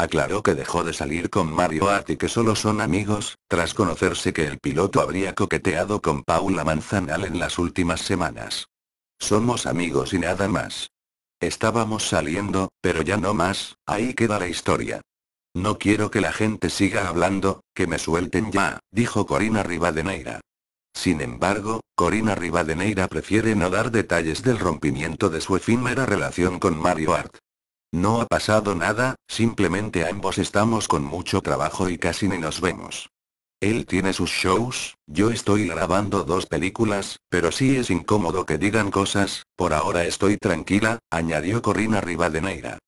Aclaró que dejó de salir con Mario Art y que solo son amigos, tras conocerse que el piloto habría coqueteado con Paula Manzanal en las últimas semanas. Somos amigos y nada más. Estábamos saliendo, pero ya no más, ahí queda la historia. No quiero que la gente siga hablando, que me suelten ya, dijo Corina Rivadeneira. Sin embargo, Corina Rivadeneira prefiere no dar detalles del rompimiento de su efímera relación con Mario Art. No ha pasado nada, simplemente ambos estamos con mucho trabajo y casi ni nos vemos. Él tiene sus shows, yo estoy grabando dos películas, pero sí es incómodo que digan cosas, por ahora estoy tranquila, añadió Corina Rivadeneira.